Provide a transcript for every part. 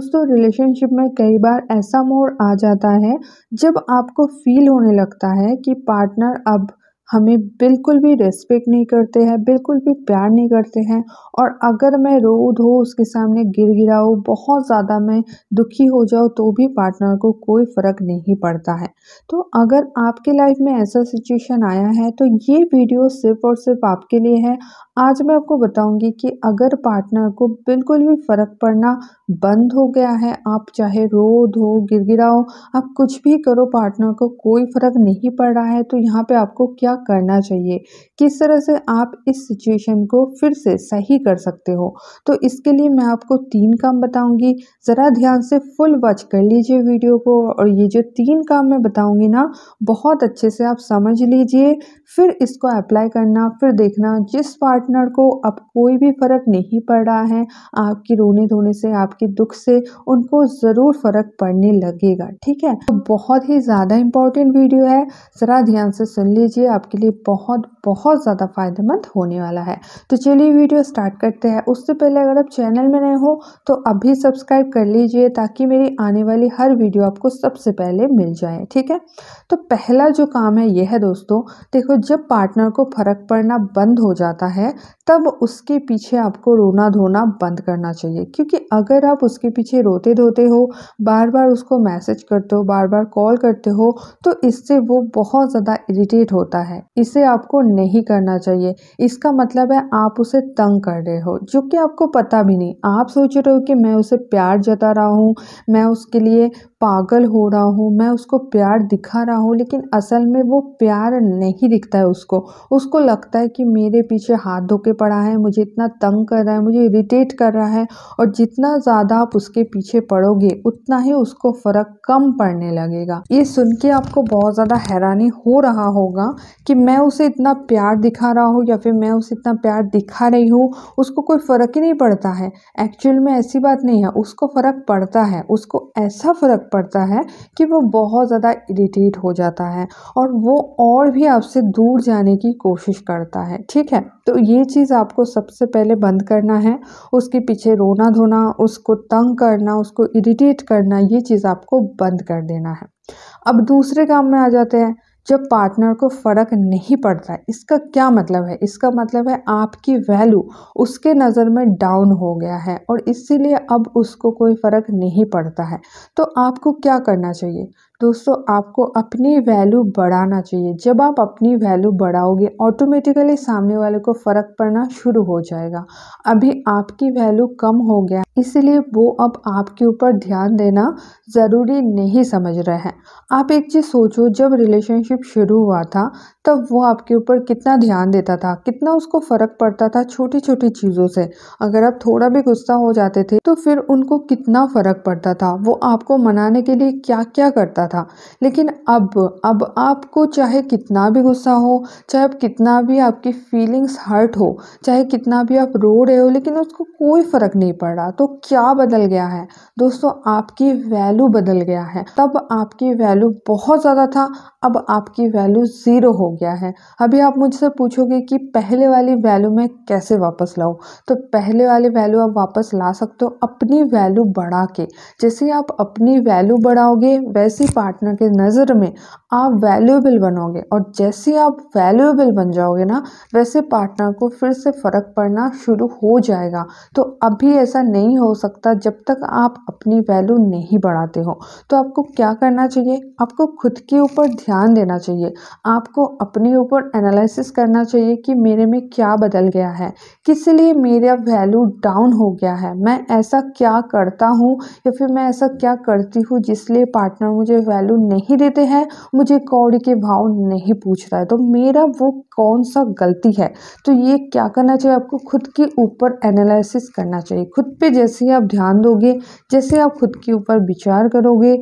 दोस्तों रिलेशनशिप में कई बार ऐसा मोड़ आ जाता है जब आपको फील होने लगता है कि पार्टनर अब हमें बिल्कुल भी रेस्पेक्ट नहीं करते हैं बिल्कुल भी प्यार नहीं करते हैं और अगर मैं रो धो उसके सामने गिर गिराऊँ बहुत ज़्यादा मैं दुखी हो जाऊँ तो भी पार्टनर को कोई फ़र्क नहीं पड़ता है तो अगर आपके लाइफ में ऐसा सिचुएशन आया है तो ये वीडियो सिर्फ और सिर्फ आपके लिए है आज मैं आपको बताऊंगी कि अगर पार्टनर को बिल्कुल भी फ़र्क पड़ना बंद हो गया है आप चाहे रो धो गिरगिराओ आप कुछ भी करो पार्टनर को कोई फ़र्क नहीं पड़ रहा है तो यहाँ पे आपको क्या करना चाहिए किस तरह से आप इस सिचुएशन को फिर से सही कर सकते हो तो इसके लिए मैं आपको तीन काम बताऊंगी ज़रा ध्यान से फुल वॉच कर लीजिए वीडियो को और ये जो तीन काम मैं बताऊँगी ना बहुत अच्छे से आप समझ लीजिए फिर इसको अप्लाई करना फिर देखना जिस पार्ट पार्टनर को अब कोई भी फ़र्क नहीं पड़ रहा है आपकी रोने धोने से आपके दुख से उनको ज़रूर फ़र्क पड़ने लगेगा ठीक है तो बहुत ही ज़्यादा इम्पॉर्टेंट वीडियो है ज़रा ध्यान से सुन लीजिए आपके लिए बहुत बहुत ज़्यादा फ़ायदेमंद होने वाला है तो चलिए वीडियो स्टार्ट करते हैं उससे पहले अगर आप चैनल में नए हो तो अभी सब्सक्राइब कर लीजिए ताकि मेरी आने वाली हर वीडियो आपको सबसे पहले मिल जाए ठीक है तो पहला जो काम है यह है दोस्तों देखो जब पार्टनर को फ़र्क पड़ना बंद हो जाता है तब उसके पीछे आपको रोना धोना बंद करना चाहिए क्योंकि अगर आप उसके पीछे रोते धोते हो बार बार उसको मैसेज करते हो बार बार कॉल करते हो तो इससे वो बहुत ज़्यादा इरिटेट होता है इसे आपको नहीं करना चाहिए इसका मतलब है आप उसे तंग कर रहे हो जो कि आपको पता भी नहीं आप सोच रहे हो कि मैं उसे प्यार जता रहा हूँ मैं उसके लिए पागल हो रहा हूँ मैं उसको प्यार दिखा रहा हूँ लेकिन असल में वो प्यार नहीं दिखता है उसको उसको लगता है कि मेरे पीछे हाथ धो के पड़ा है मुझे इतना तंग कर रहा है मुझे इरीटेट कर रहा है और जितना ज़्यादा आप उसके पीछे पड़ोगे उतना ही उसको फ़र्क कम पड़ने लगेगा ये सुन के आपको बहुत ज़्यादा हैरानी हो रहा होगा कि मैं उसे इतना प्यार दिखा रहा हो या फिर मैं उसे इतना प्यार दिखा रही हूँ उसको कोई फ़र्क ही नहीं पड़ता है एक्चुअल में ऐसी बात नहीं है उसको फ़र्क पड़ता है उसको ऐसा फ़र्क पड़ता है कि वो बहुत ज़्यादा इरीटेट हो जाता है और वो और भी आपसे दूर जाने की कोशिश करता है ठीक है तो ये चीज़ आपको सबसे पहले बंद करना है उसके पीछे रोना धोना उसको तंग करना उसको इरीटेट करना ये चीज़ आपको बंद कर देना है अब दूसरे काम में आ जाते हैं जब पार्टनर को फ़र्क नहीं पड़ता इसका क्या मतलब है इसका मतलब है आपकी वैल्यू उसके नज़र में डाउन हो गया है और इसीलिए अब उसको कोई फ़र्क नहीं पड़ता है तो आपको क्या करना चाहिए दोस्तों आपको अपनी वैल्यू बढ़ाना चाहिए जब आप अपनी वैल्यू बढ़ाओगे ऑटोमेटिकली सामने वाले को फ़र्क पड़ना शुरू हो जाएगा अभी आपकी वैल्यू कम हो गया इसलिए वो अब आपके ऊपर ध्यान देना ज़रूरी नहीं समझ रहे हैं आप एक चीज़ सोचो जब रिलेशनशिप शुरू हुआ था तब वो आपके ऊपर कितना ध्यान देता था कितना उसको फ़र्क पड़ता था छोटी छोटी चीज़ों से अगर आप थोड़ा भी गुस्सा हो जाते थे तो फिर उनको कितना फ़र्क पड़ता था वो आपको मनाने के लिए क्या क्या करता था लेकिन अब अब आपको चाहे कितना भी गुस्सा हो चाहे आप कितना भी आपकी फीलिंग्स हर्ट हो चाहे कितना भी आप रो रहे हो लेकिन उसको कोई फ़र्क नहीं पड़ रहा तो क्या बदल गया है दोस्तों आपकी वैल्यू बदल गया है तब आपकी वैल्यू बहुत ज़्यादा था अब आपकी वैल्यू ज़ीरो हो गया है अभी आप मुझसे पूछोगे कि पहले वाली वैल्यू मैं कैसे वापस लाऊँ तो पहले वाली वैल्यू आप वापस ला सकते हो अपनी वैल्यू बढ़ा के जैसे आप अपनी वैल्यू बढ़ाओगे वैसे ही पार्टनर की नज़र में आप वैल्यूएबल बनोगे और जैसे आप वैल्यूएबल बन जाओगे ना वैसे पार्टनर को फिर से फ़र्क पड़ना शुरू हो जाएगा तो अभी ऐसा नहीं हो सकता जब तक आप अपनी वैल्यू नहीं बढ़ाते हो तो आपको क्या करना चाहिए आपको खुद के ऊपर ध्यान देना चाहिए आपको अपने ऊपर एनालिसिस करना चाहिए कि मेरे में क्या बदल गया है किस लिए मेरा वैल्यू डाउन हो गया है मैं ऐसा क्या करता हूँ या फिर मैं ऐसा क्या करती हूँ जिसलिए पार्टनर मुझे वैल्यू नहीं देते हैं मुझे कौड़ी के भाव नहीं पूछ रहा है तो मेरा वो कौन सा गलती है तो ये क्या करना चाहिए आपको खुद के ऊपर एनालिसिस करना चाहिए खुद पे जैसे आप ध्यान दोगे जैसे आप खुद के ऊपर विचार करोगे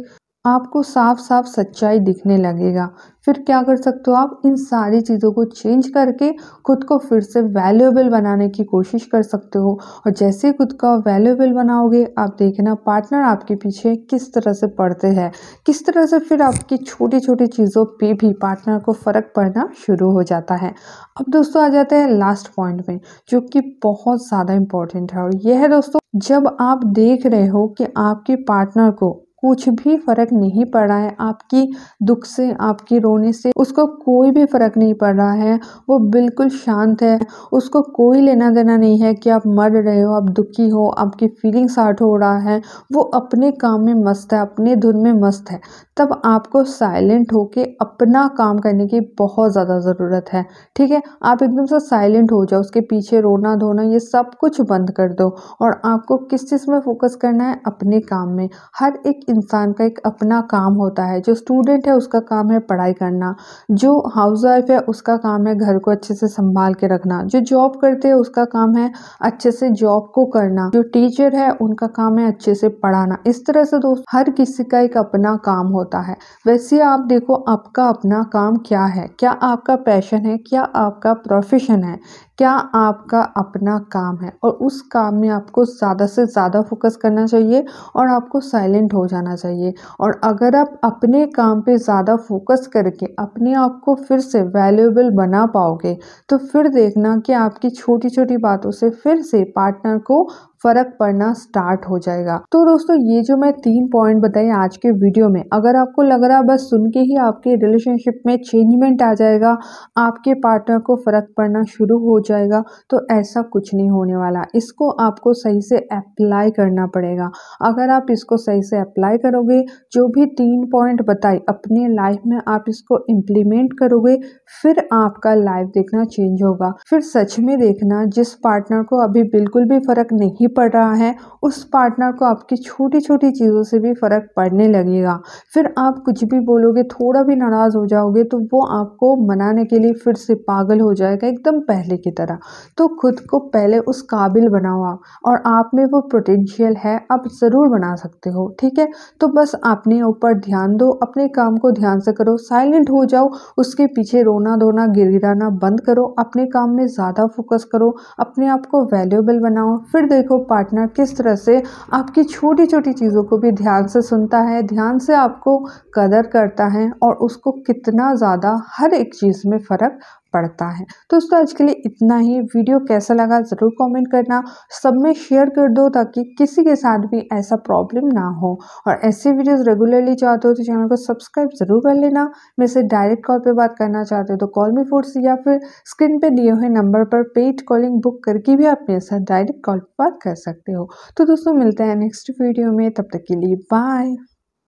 आपको साफ साफ सच्चाई दिखने लगेगा फिर क्या कर सकते हो आप इन सारी चीज़ों को चेंज करके खुद को फिर से वैल्यूएबल बनाने की कोशिश कर सकते हो और जैसे खुद का वैल्यूएबल बनाओगे आप देखना पार्टनर आपके पीछे किस तरह से पड़ते हैं किस तरह से फिर आपकी छोटी छोटी चीज़ों पे भी पार्टनर को फ़र्क पड़ना शुरू हो जाता है अब दोस्तों आ जाते हैं लास्ट पॉइंट में जो कि बहुत ज़्यादा इम्पॉर्टेंट है और यह है दोस्तों जब आप देख रहे हो कि आपके पार्टनर को कुछ भी फ़र्क नहीं पड़ रहा है आपकी दुख से आपकी रोने से उसको कोई भी फ़र्क नहीं पड़ रहा है वो बिल्कुल शांत है उसको कोई लेना देना नहीं है कि आप मर रहे हो आप दुखी हो आपकी फीलिंग्स हर्ट हो रहा है वो अपने काम में मस्त है अपने धुन में मस्त है तब आपको साइलेंट होके अपना काम करने की बहुत ज़्यादा ज़रूरत है ठीक है आप एकदम से साइलेंट हो जाओ उसके पीछे रोना धोना ये सब कुछ बंद कर दो और आपको किस चीज़ में फ़ोकस करना है अपने काम में हर एक इंसान का एक अपना काम होता है जो स्टूडेंट है उसका काम है पढ़ाई करना जो हाउस वाइफ है उसका काम है घर को अच्छे से संभाल के रखना जो जॉब करते हैं उसका काम है अच्छे से जॉब को करना जो टीचर है उनका काम है अच्छे से पढ़ाना इस तरह से दोस्त हर किसी का एक अपना काम होता है वैसे आप देखो आपका अपना काम क्या है क्या आपका पैशन है क्या आपका प्रोफेशन है क्या आपका अपना काम है और उस काम में आपको ज़्यादा से ज़्यादा फोकस करना चाहिए और आपको साइलेंट हो जाना जाना चाहिए और अगर आप अपने काम पे ज़्यादा फोकस करके अपने आप को फिर से वैल्यूएबल बना पाओगे तो फिर देखना कि आपकी छोटी छोटी बातों से फिर से पार्टनर को फर्क पड़ना स्टार्ट हो जाएगा तो दोस्तों ये जो मैं तीन पॉइंट बताए आज के वीडियो में अगर आपको लग रहा बस सुन के ही आपके रिलेशनशिप में चेंजमेंट आ जाएगा आपके पार्टनर को फ़र्क पड़ना शुरू हो जाएगा तो ऐसा कुछ नहीं होने वाला इसको आपको सही से अप्लाई करना पड़ेगा अगर आप इसको सही से अप्लाई करोगे जो भी तीन पॉइंट बताए अपने लाइफ में आप इसको इम्प्लीमेंट करोगे फिर आपका लाइफ देखना चेंज होगा फिर सच में देखना जिस पार्टनर को अभी बिल्कुल भी फ़र्क नहीं भी पड़ रहा है उस पार्टनर को आपकी छोटी छोटी चीज़ों से भी फ़र्क पड़ने लगेगा फिर आप कुछ भी बोलोगे थोड़ा भी नाराज़ हो जाओगे तो वो आपको मनाने के लिए फिर से पागल हो जाएगा एकदम पहले की तरह तो खुद को पहले उस काबिल बनाओ आप और आप में वो पोटेंशियल है आप ज़रूर बना सकते हो ठीक है तो बस अपने ऊपर ध्यान दो अपने काम को ध्यान से करो साइलेंट हो जाओ उसके पीछे रोना धोना गिराना बंद करो अपने काम में ज़्यादा फोकस करो अपने आप को वैल्यूएबल बनाओ फिर देखो पार्टनर किस तरह से आपकी छोटी छोटी चीज़ों को भी ध्यान से सुनता है ध्यान से आपको कदर करता है और उसको कितना ज़्यादा हर एक चीज़ में फ़र्क पड़ता है तो दोस्तों आज के लिए इतना ही वीडियो कैसा लगा ज़रूर कमेंट करना सब में शेयर कर दो ताकि किसी के साथ भी ऐसा प्रॉब्लम ना हो और ऐसे वीडियोस रेगुलरली चाहते हो तो चैनल को सब्सक्राइब ज़रूर कर लेना मेरे से डायरेक्ट कॉल पे बात करना चाहते हो तो कॉल मी फोर्स या फिर स्क्रीन पर दिए हुए नंबर पर पेड कॉलिंग बुक करके भी आप मेरे साथ डायरेक्ट कॉल पर बात कर सकते हो तो दोस्तों मिलते हैं नेक्स्ट वीडियो में तब तक के लिए बाय